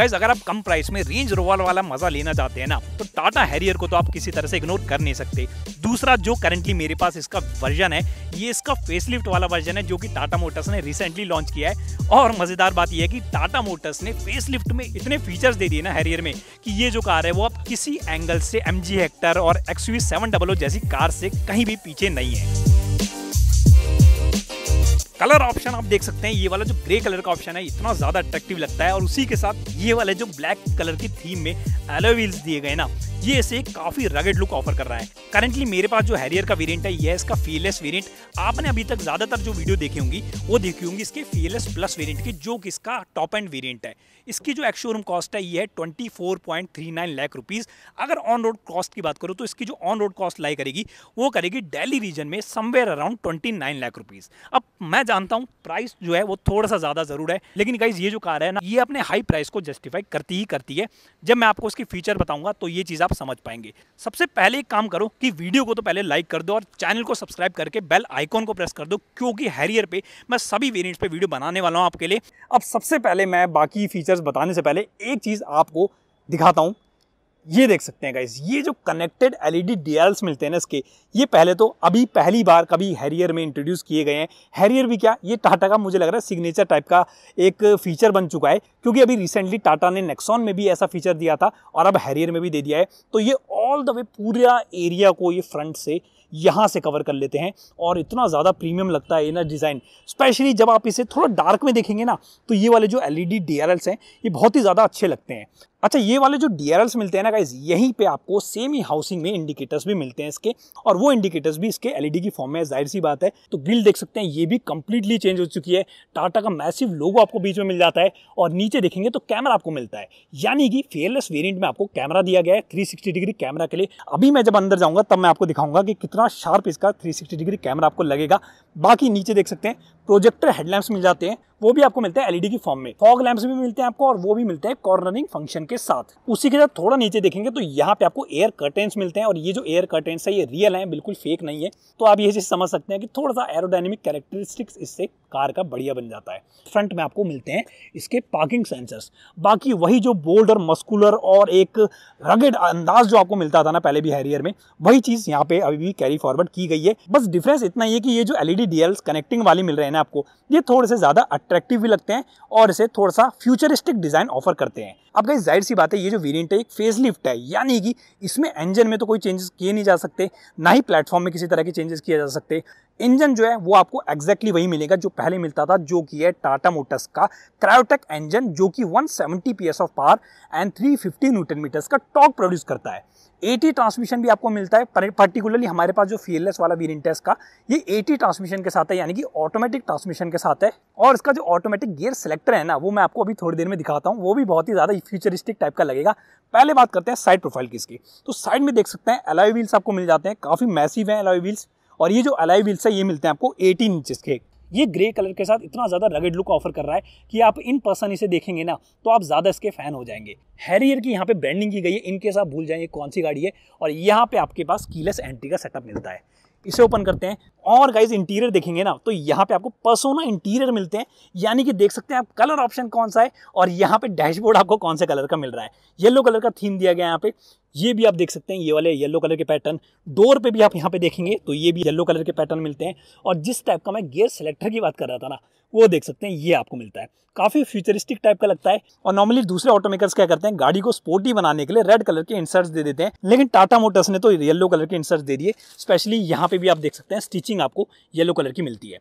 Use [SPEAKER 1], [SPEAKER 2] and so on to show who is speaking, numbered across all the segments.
[SPEAKER 1] guys अगर आप कम प्राइस में रेंज रोवर वाला मजा लेना चाहते हैं ना तो टाटा हैरियर को तो आप किसी तरह से इग्नोर कर नहीं सकते दूसरा जो करंटली मेरे पास इसका वर्जन है ये इसका फेसलिफ्ट वाला वर्जन है जो कि टाटा मोटर्स ने रिसेंटली लॉन्च किया है और मजेदार बात यह है कि टाटा मोटर्स ने फेसलिफ्ट में इतने फीचर्स दे दिए ना हैरियर में कि ये जो कार है वो आप किसी एंगल से एम जी और एक्सवी सेवन जैसी कार से कहीं भी पीछे नहीं है कलर ऑप्शन आप देख सकते हैं ये वाला जो ग्रे कलर का ऑप्शन है इतना ज़्यादा अट्रैक्टिव लगता है और उसी के साथ ये वाले जो ब्लैक कलर की थीम में एलो व्हील्स दिए गए ना ये इसे काफी रगेड लुक ऑफर कर रहा है करेंटली मेरे पास जो हैरियर का वेरियंट है यह इसका फीलेस वेरियंट आपने अभी तक ज्यादातर जो वीडियो देखी होंगी वो देखी होंगी इसके फीलेस प्लस वेरियंट की जो कि इसका टॉप एंड वेरियंट है इसकी जो एक्शोरूम कॉस्ट है यह है twenty four point three nine lakh rupees अगर ऑन रोड कॉस्ट की बात करो तो इसकी जो ऑन रोड कॉस्ट लाई करेगी वो करेगी डेली रीजन में somewhere around twenty nine lakh rupees अब मैं जानता हूँ प्राइस जो है वो थोड़ा सा ज़्यादा ज़रूर है लेकिन गाइज ये जो कार है ना ये अपने हाई प्राइस को जस्टिफाई करती ही करती है जब मैं आपको उसकी फीचर बताऊंगा तो ये चीज़ आप आप समझ पाएंगे सबसे पहले एक काम करो कि वीडियो को तो पहले लाइक कर दो और चैनल को सब्सक्राइब करके बेल आइकॉन को प्रेस कर दो क्योंकि हैरियर पे मैं सभी वेरियंट्स पे वीडियो बनाने वाला हूँ आपके लिए अब सबसे पहले मैं बाकी फीचर्स बताने से पहले एक चीज़ आपको दिखाता हूँ ये देख सकते हैं गाइज ये जो कनेक्टेड एलईडी ई मिलते हैं ना इसके ये पहले तो अभी पहली बार कभी हैरियर में इंट्रोड्यूस किए गए हैं हैरियर भी क्या ये टाटा का मुझे लग रहा है सिग्नेचर टाइप का एक फीचर बन चुका है क्योंकि अभी रिसेंटली टाटा ने नेक्सॉन में भी ऐसा फीचर दिया था और अब हैरियर में भी दे दिया है तो ये ऑल द वे पूरा एरिया को ये फ्रंट से यहाँ से कवर कर लेते हैं और इतना ज़्यादा प्रीमियम लगता है ये ना डिज़ाइन स्पेशली जब आप इसे थोड़ा डार्क में देखेंगे ना तो ये वाले जो एल ई e हैं ये बहुत ही ज़्यादा अच्छे लगते हैं अच्छा ये वाले जो डी मिलते हैं ना गाइज यहीं पे आपको सेम ही हाउसिंग में इंडिकेटर्स भी मिलते हैं इसके और वो इंडिकेटर्स भी इसके एलईडी e की फॉर्म में जाहिर सी बात है तो ग्रिल देख सकते हैं ये भी कंप्लीटली चेंज हो चुकी है टाटा का मैसिव लोगो आपको बीच में मिल जाता है और नीचे देखेंगे तो कैमरा आपको मिलता है यानी कि फेयरलेस वेरियंट में आपको कैमरा दिया गया है थ्री डिग्री कैमरा के लिए अभी मैं जब अंदर जाऊंगा तब मैं आपको दिखाऊंगा कि कितना शार्प इसका थ्री डिग्री कैमरा आपको लगेगा बाकी नीचे देख सकते हैं प्रोजेक्टर हेडलैम्प्स मिल जाते हैं वो भी आपको मिलता है एलईडी की फॉर्म में फॉग लैम्प्स भी मिलते हैं आपको और वो भी मिलते हैं कॉर्नरिंग फंक्शन के साथ उसी के साथ थोड़ा नीचे देखेंगे तो यहाँ पे आपको एयर कर्टेंस मिलते हैं और ये जो एयर कर्टेंस है ये रियल है बिल्कुल फेक नहीं है तो आप ये चीज समझ सकते हैं कि थोड़ा सा एरोडाइनमिक कैरेक्टरिस्टिक्स इससे कार का बढ़िया बन जाता है फ्रंट में आपको मिलते हैं इसके पार्किंग सेंसर्स बाकी वही जो बोल्ड और मस्कुलर और एक रगेड अंदाज जो आपको मिलता था ना पहले भी हैरियर में वही चीज़ यहाँ पे अभी भी कैरी फॉरवर्ड की गई है बस डिफरेंस इतना ही है कि ये जो एलईडी डीएल्स कनेक्टिंग वाली मिल रहे हैं ना आपको ये थोड़े से ज़्यादा अट्रैक्टिव भी लगते हैं और इसे थोड़ा सा फ्यूचरिस्टिक डिज़ाइन ऑफर करते हैं अब गई जाहिर सी बात है ये जो वेरियंट है एक फेस लिफ्ट है यानी कि इसमें इंजन में तो कोई चेंजेस किए नहीं जा सकते ना ही प्लेटफॉर्म में किसी तरह के चेंजेस किए जा सकते इंजन जो है वो आपको एक्जैक्टली exactly वही मिलेगा जो पहले मिलता था जो कि है टाटा मोटर्स का क्रायोटेक इंजन जो कि 170 seventy of power and 350 newton meters का टॉक प्रोड्यूस करता है एटी ट्रांसमिशन भी आपको मिलता है पर्टिकुलरली हमारे पास जो फीएलएस वाला वीर इंटेस्ट का ये एटी ट्रांसमिशन के साथ है यानी कि ऑटोमेटिक ट्रांसमिशन के साथ है और इसका जो ऑटोमेटिक गियर सेलेक्टर है ना वो मैं आपको अभी थोड़ी देर में दिखाता हूँ वो भी बहुत ही ज़्यादा फ्यूचरिस्टिक टाइप का लगेगा पहले बात करते हैं साइड प्रोफाइल की इसकी तो साइड में देख सकते हैं अलाई व्हील्स आपको मिल जाते हैं काफ़ी मैसिव हैं अलाई व्हील्स और ये जो अलाई व्हील्स है ये मिलते हैं आपको एटीन इंचज़ के ये ग्रे कलर के साथ इतना ज़्यादा रगेड लुक ऑफर कर रहा है कि आप इन पर्सन इसे देखेंगे ना तो आप ज़्यादा इसके फैन हो जाएंगे हैरियर की यहाँ पे ब्रांडिंग की गई है इनके साथ भूल जाएंगे कौन सी गाड़ी है और यहाँ पे आपके पास कीलेस एंट्री का सेटअप मिलता है इसे ओपन करते हैं और गाइज इंटीरियर देखेंगे ना तो यहाँ पे आपको पर्सोना इंटीरियर मिलते हैं यानी कि देख सकते हैं आप कलर ऑप्शन कौन सा है और यहाँ पे डैशबोर्ड आपको कौन से कलर का मिल रहा है येलो कलर का थीम दिया गया है यहाँ पे ये भी आप देख सकते हैं ये वाले येलो कलर के पैटर्न डोर पे भी आप यहाँ पे देखेंगे तो ये भी येलो कलर के पैटर्न मिलते हैं और जिस टाइप का मैं गियर सेलेक्टर की बात कर रहा था ना वो देख सकते हैं ये आपको मिलता है काफ़ी फ्यूचरिस्टिक टाइप का लगता है और नॉर्मली दूसरे ऑटोमेकर्स क्या करते हैं गाड़ी को स्पोर्टी बनाने के लिए रेड कलर के इंसर्ट्स दे देते हैं लेकिन टाटा मोटर्स ने तो येलो कलर के इंसर्ट्स दे दिए स्पेशली यहाँ पे भी आप देख सकते हैं स्टिचिंग आपको येलो कलर की मिलती है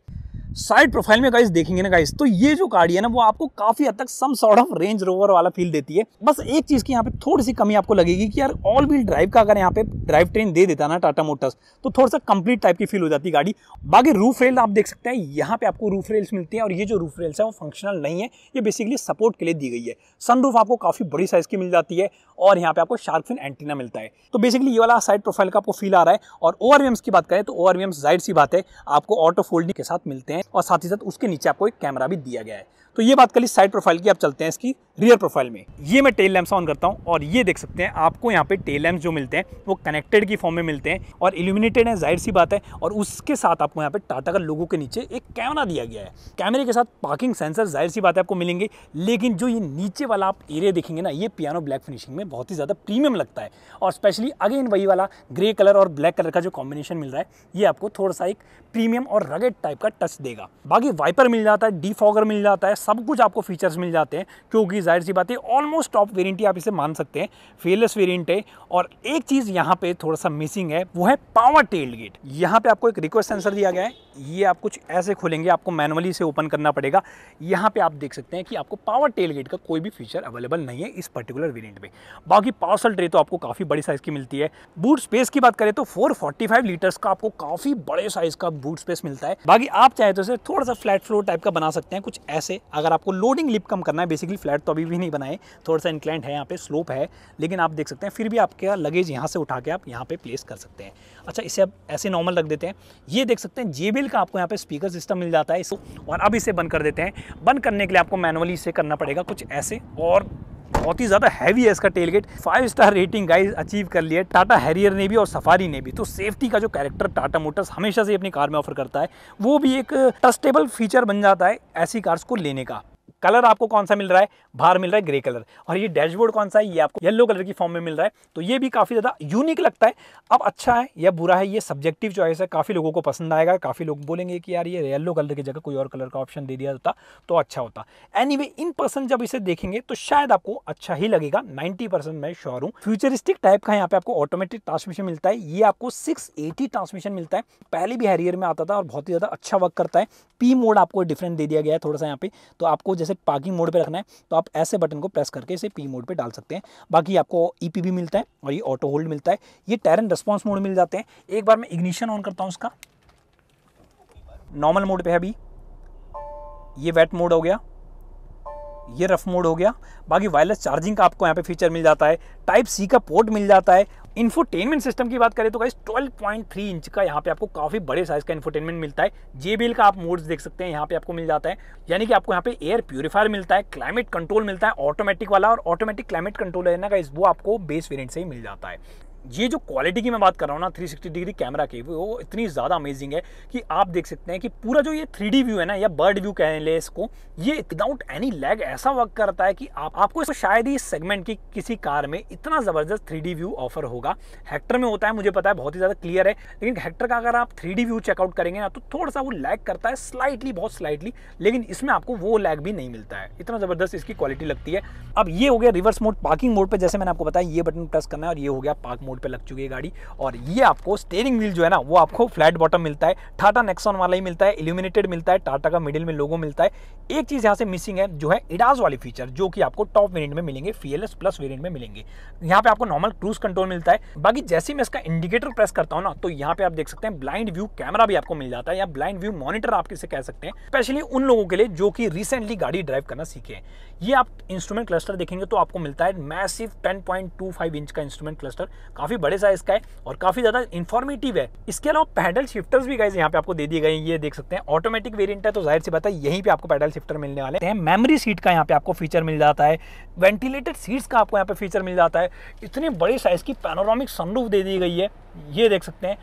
[SPEAKER 1] साइड प्रोफाइल में गाइस देखेंगे ना गाइस तो ये जो गाड़ी है ना वो आपको काफी हद तक some sort of Range Rover वाला फील देती है बस एक चीज की यहाँ पे थोड़ी सी कमी आपको लगेगी कि यार ऑल व्हील ड्राइव का अगर यहाँ पे ड्राइव ट्रेन दे देता ना टाटा मोटर्स तो थोड़ा सा कंप्लीट टाइप की फील हो जाती गाड़ी बाकी रूफ रेल आप देख सकते हैं यहाँ पे आपको रूफ रेल्स मिलती है और ये जो रूफ रेल्स है वो फंक्शनल नहीं है ये बेसिकली सपोर्ट के लिए दी गई है सनरूफ आपको काफी बड़ी साइज की मिल जाती है और यहाँ पे आपको शार्क फिन एंटीना मिलता है तो बेसिकली ये वाला साइड प्रोफाइल का आपको फील आ रहा है और ओआरवीएम्स की बात करें तो ओआरवीएम्स जाहिर सी बात है आपको ऑटो फोल्डिंग के साथ मिलते हैं हैं और साथ ही साथ उसके नीचे आपको एक कैमरा भी दिया गया है तो ये बात करी साइड प्रोफाइल की आप चलते हैं इसकी रियर प्रोफाइल में ये मैं टेल लैम्प्स ऑन करता हूँ और ये देख सकते हैं आपको यहाँ पे टेल लैम्प्स जो मिलते हैं वो कनेक्टेड की फॉर्म में मिलते हैं और इल्यूमिनेटेड है जाहिर सी बात है और उसके साथ आपको यहाँ पे टाटा का लोगों के नीचे एक कैमरा दिया गया है कैमरे के साथ पार्किंग सेंसर जाहिर सी बात है आपको मिलेंगे लेकिन जो ये नीचे वाला आप एरिया देखेंगे ना ये पियानो ब्लैक फिनिशिंग में बहुत ही ज़्यादा प्रीमियम लगता है और स्पेशली अगेन वही वाला ग्रे कलर और ब्लैक कलर का जो कॉम्बिनेशन मिल रहा है ये आपको थोड़ा सा एक प्रीमियम और रगेड टाइप का टच देगा बाकी वाइपर मिल जाता है डी मिल जाता है सब कुछ आपको फीचर्स मिल जाते हैं क्योंकि जाहिर सी बात है ऑलमोस्ट टॉप वेरियंटी आप इसे मान सकते हैं फेयरलेस वेरियंट है और एक चीज़ यहाँ पे थोड़ा सा मिसिंग है वो है पावर टेल गेट यहाँ पे आपको एक रिक्वेस्ट सेंसर दिया गया है ये आप कुछ ऐसे खोलेंगे आपको मैनुअली इसे ओपन करना पड़ेगा यहाँ पे आप देख सकते हैं कि आपको पावर टेल गेट का कोई भी फीचर अवेलेबल नहीं है इस पर्टिकुलर वेरियंट में बाकी पार्सल ट्रे तो आपको काफ़ी बड़ी साइज़ की मिलती है बूट स्पेस की बात करें तो फोर लीटर्स का आपको काफ़ी बड़े साइज़ का बूट स्पेस मिलता है बाकी आप चाहे तो इसे थोड़ा सा फ्लैट फ्लोर टाइप का बना सकते हैं कुछ ऐसे अगर आपको लोडिंग लिप कम करना है बेसिकली फ्लैट तो अभी भी नहीं बनाए थोड़ा सा इंक्लाइंट है यहाँ पे स्लोप है लेकिन आप देख सकते हैं फिर भी आपका लगेज यहाँ से उठा के आप यहाँ पे प्लेस कर सकते हैं अच्छा इसे अब ऐसे नॉर्मल रख देते हैं ये देख सकते हैं जेबिल का आपको यहाँ पे स्पीकर सिस्टम मिल जाता है इसको और अब इसे बंद कर देते हैं बंद करने के लिए आपको मैनुअली इसे करना पड़ेगा कुछ ऐसे और बहुत ही ज़्यादा हैवी है इसका tailgate five star rating guys achieve कर लिया टाटा हैरियर ने भी और सफारी ने भी तो सेफ्टी का जो कैरेक्टर टाटा मोटर्स हमेशा से अपनी कार में ऑफर करता है वो भी एक ट्रस्टेबल फीचर बन जाता है ऐसी कार्स को लेने का कलर आपको कौन सा मिल रहा है बाहर मिल रहा है ग्रे कलर और ये डैशबोर्ड कौन सा है ये आपको येलो कलर की फॉर्म में मिल रहा है तो ये भी काफ़ी ज़्यादा यूनिक लगता है अब अच्छा है या बुरा है ये सब्जेक्टिव चॉइस है काफ़ी लोगों को पसंद आएगा काफ़ी लोग बोलेंगे कि यार ये येलो कलर की जगह कोई और कलर का ऑप्शन दे दिया जाता तो अच्छा होता एनी वे इन पर्सन जब इसे देखेंगे तो शायद आपको अच्छा ही लगेगा नाइन्टी मैं श्योर हूँ फ्यूचरिस्टिक टाइप का यहाँ पे आपको ऑटोमेटिक ट्रांसमिशन मिलता है ये आपको सिक्स ट्रांसमिशन मिलता है पहले भी हैरियर में आता था और बहुत ही ज़्यादा अच्छा वर्क करता है पी मोड आपको डिफरेंट दे दिया गया है थोड़ा सा यहाँ पे तो आपको जैसे जैसे पार्किंग मोड पे रखना है तो आप ऐसे बटन को प्रेस करके इसे पी मोड पे डाल सकते हैं बाकी आपको ईपी e भी मिलता है और ये ऑटो होल्ड मिलता है ये टैरन रिस्पॉन्स मोड मिल जाते हैं एक बार मैं इग्निशन ऑन करता हूँ उसका नॉर्मल मोड पर है अभी ये वेट मोड हो गया ये रफ मोड हो गया बाकी वायरलेस चार्जिंग का आपको यहाँ पे फीचर मिल जाता है टाइप सी का पोर्ट मिल जाता है इन्फोटेनमेंट सिस्टम की बात करें तो गाइस 12.3 इंच का यहाँ पे आपको काफ़ी बड़े साइज का इन्फोटेनमेंट मिलता है जेबीएल का आप मोड्स देख सकते हैं यहाँ पे आपको मिल जाता है यानी कि आपको यहाँ पे एयर प्योरीफायर मिलता है क्लाइमेट कंट्रोल मिलता है ऑटोमेटिक वाला और ऑटोमेटिक क्लाइमेट कंट्रोल है ना गाइस वो आपको बेस वेरियंट से ही मिल जाता है ये जो क्वालिटी की मैं बात कर रहा हूँ ना सिक्सटी डिग्री कैमरा की वो इतनी ज़्यादा अमेजिंग है कि आप देख सकते हैं कि पूरा जो ये थ्री व्यू है ना या बर्ड व्यू कह लें इसको ये विदाउट एनी लैग ऐसा वर्क करता है कि आप आपको इसको शायद ही इस सेगमेंट की किसी कार में इतना ज़बरदस्त थ्री व्यू ऑफर होगा हेक्टर में होता है मुझे पता है बहुत ही ज़्यादा क्लियर है लेकिन हेक्टर का अगर आप थ्री व्यू चेकआउट करेंगे ना तो थोड़ा सा वो लैग करता है स्लाइटली बहुत स्लाइटली लेकिन इसमें आपको वो लैग भी नहीं मिलता है इतना ज़बरदस्त इसकी क्वालिटी लगती है अब ये हो गया रिवर्स मोड पार्किंग मोड पर जैसे मैंने आपको बताया ये बटन प्रेस करना है और ये हो गया पार्क मोड पे लग चुकी है गाड़ी और ये आपको स्टेयरिंग व्हील जो है ना वो आपको फ्लैट बॉटम मिलता है टाटा नेक्सॉन वाला ही मिलता है इल्यूमिनेटेड मिलता है टाटा का मिडिल में लोगो मिलता है एक चीज़ यहाँ से मिसिंग है जो है इडाज वाले फीचर जो कि आपको टॉप वेरियंट में मिलेंगे फीएलएस प्लस वेरियंट में मिलेंगे यहाँ पे आपको नॉर्मल क्रूज कंट्रोल मिलता है बाकी जैसे मैं इसका इंडिकेटर प्रेस करता हूँ ना तो यहाँ पे आप देख सकते हैं ब्लाइंड व्यू कैमरा भी आपको मिल जाता है या ब्लाइंड व्यू मॉनिटर आप किसे कह सकते हैं स्पेशली उन लोगों के लिए जो कि रिसेंटली गाड़ी ड्राइव करना सीखे हैं ये आप इंस्ट्रूमेंट क्लस्टर देखेंगे तो आपको मिलता है मैसिव 10.25 इंच का इंस्ट्रूमेंट क्लस्टर काफ़ी बड़े साइज का है और काफ़ी ज़्यादा इन्फॉर्मेटिव है इसके अलावा पैडल शिफ्टर्स भी गाइज यहाँ पे आपको दे दिए गए ये देख सकते हैं ऑटोमेटिक वेरियंट है तो जाहिर सी बात है यहीं पे आपको पैडल शिफ्टर मिलने वाले हैं मेमरी सीट का यहाँ पे आपको फीचर मिल जाता है वेंटिलेटेड सीट्स का आपको यहाँ पे फीचर मिल जाता है इतने बड़े साइज़ की पैनोरामिक सनरूफ दे दी गई है ये देख सकते हैं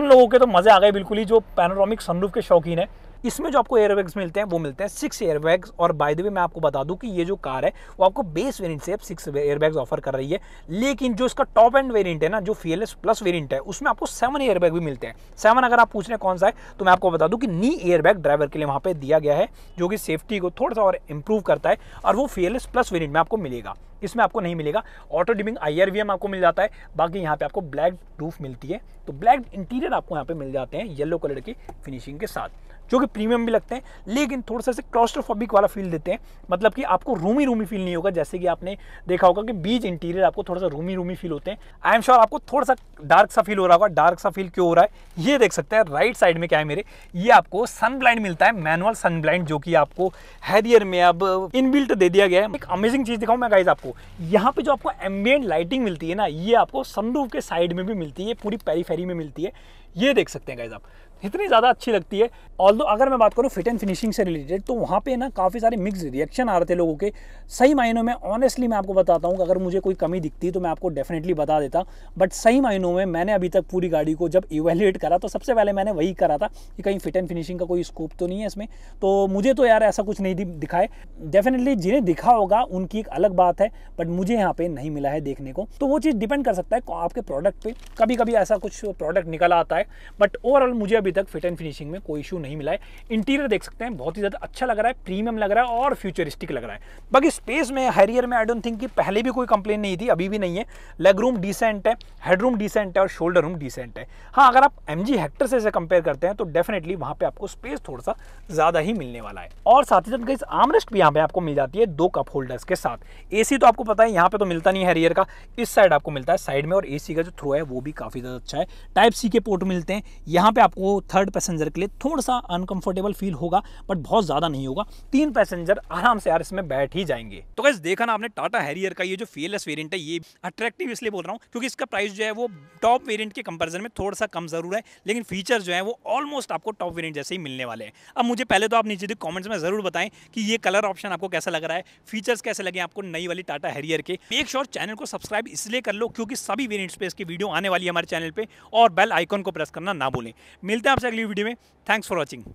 [SPEAKER 1] उन लोगों के तो मज़े आ गए बिल्कुल ही जो पैनोरामिक सनरूफ के शौकीन है इसमें जो आपको एयरबैग्स मिलते हैं वो मिलते हैं सिक्स एयरबैग्स और बाय द वे मैं आपको बता दूं कि ये जो कार है वो आपको बेस वेरिएंट से सिक्स एयरबैग्स ऑफर कर रही है लेकिन जो इसका टॉप एंड वेरिएंट है ना जो फीएलएस प्लस वेरिएंट है उसमें आपको सेवन एयरबैग भी मिलते हैं सेवन अगर आप पूछ रहे हैं कौन सा है तो मैं आपको बता दूँ कि नी एयरबैग ड्राइवर के लिए वहाँ पर दिया गया है जो कि सेफ्टी को थोड़ा सा और इम्प्रूव करता है और वो फीएलएस प्लस वेरियंट में आपको मिलेगा इसमें आपको नहीं मिलेगा ऑटो डिमिंग आई आपको मिल जाता है बाकी यहाँ पे आपको ब्लैक रूफ मिलती है तो ब्लैक इंटीरियर आपको यहाँ पे मिल जाते हैं येलो कलर की फिनिशिंग के साथ जो कि प्रीमियम भी लगते हैं लेकिन थोड़ा सा क्लॉस्ट्रोफोबिक वाला फील देते हैं मतलब कि आपको रूमी रूमी फील नहीं होगा जैसे कि आपने देखा होगा कि बीच इंटीरियर आपको थोड़ा सा रूमी रूमी फील होते हैं आई एम श्योर आपको थोड़ा सा डार्क सा फील हो रहा होगा डार्क सा फील क्यों हो रहा है ये देख सकते हैं राइट साइड में क्या है मेरे ये आपको सन ब्लाइंड मिलता है मैनुअल सन ब्लाइंड जो कि आपको हैरियर में अब इनबिल्ट दे दिया गया है एक अमेजिंग चीज़ दिखाऊँ मैं गाइज आपको यहाँ पे जो आपको एम्बियन लाइटिंग मिलती है ना ये आपको सनरूफ के साइड में भी मिलती है पूरी पेरीफेरी में मिलती है ये देख सकते हैं गाइज आप इतनी ज़्यादा अच्छी लगती है ऑल अगर मैं बात करूँ फिट एंड फिनिशिंग से रिलेटेड तो वहाँ पे ना काफ़ी सारे मिक्स रिएक्शन आ रहे थे लोगों के सही मायनों में ऑनेस्टली मैं आपको बताता हूँ कि अगर मुझे कोई कमी दिखती तो मैं आपको डेफिनेटली बता देता बट सही मायनों में मैंने अभी तक पूरी गाड़ी को जब इवेल्यूएट करा तो सबसे पहले मैंने वही करा था कि कहीं फिट एंड फिनिशिंग का कोई स्कोप तो नहीं है इसमें तो मुझे तो यार ऐसा कुछ नहीं दिखाए डेफिनेटली जिन्हें दिखा होगा उनकी एक अलग बात है बट मुझे यहाँ पर नहीं मिला है देखने को तो वो चीज़ डिपेंड कर सकता है आपके प्रोडक्ट पर कभी कभी ऐसा कुछ प्रोडक्ट निकल आता है बट ओवरऑल मुझे अभी तक फिट एंड फिनिशिंग में कोई इशू नहीं मिला है इंटीरियर देख सकते हैं बहुत ही ज़्यादा अच्छा लग रहा है प्रीमियम लग रहा है और फ्यूचरिस्टिक लग रहा है बाकी स्पेस में हैरियर में आई डोंट थिंक कि पहले भी कोई कंप्लेन नहीं थी अभी भी नहीं है लेग रूम डिसेंट है हेड रूम डिसेंट है और शोल्डर रूम डिसेंट है हाँ अगर आप एम जी हेक्टर से कंपेयर करते हैं तो डेफिनेटली वहाँ पर आपको स्पेस थोड़ा सा ज़्यादा ही मिलने वाला है और साथ ही साथ आमरेस्ट भी यहाँ पे आपको मिल जाती है दो कप होल्डर्स के साथ ए तो आपको पता है यहाँ पे तो मिलता नहीं है रियर का इस साइड आपको मिलता है साइड में और ए का जो थ्रो है वो भी काफ़ी ज़्यादा अच्छा है टाइप सी के पोर्ट मिलते हैं यहाँ पे आपको थर्ड पैसेंजर के लिए थोड़ा सा अनकंफर्टेबल फील होगा बट बहुत ज़्यादा नहीं होगा तीन पैसेंजर आराम से यार इसमें बैठ ही जाएंगे तो कैसे देखा ना आपने टाटा हैरियर का ये जो फीएलएस वेरियंट है ये अट्रैक्टिव इसलिए बोल रहा हूँ क्योंकि इसका प्राइस जो है वो टॉप वेरियंट के कंपेरिजन में थोड़ा सा कम जरूर है लेकिन फीचर जो है वो ऑलमोस्ट आपको टॉप वेरियंट जैसे ही मिलने वाले हैं अब मुझे पहले तो आप नीचे दिख कॉमेंट्स में जरूर बताएं कि ये कलर ऑप्शन आपको कैसा लग रहा है फीचर्स कैसे लगे आपको नई वाली टाटा हैरियर के एक श्योर चैनल को सब्सक्राइब इसलिए कर लो क्योंकि सभी वेरियंट्स पे इसकी वीडियो आने वाली है हमारे चैनल पर और बेल आइकॉन को प्रेस करना ना भूलें मिलते मिलते हैं आपसे अगली वीडियो में थैंक्स फॉर वॉचिंग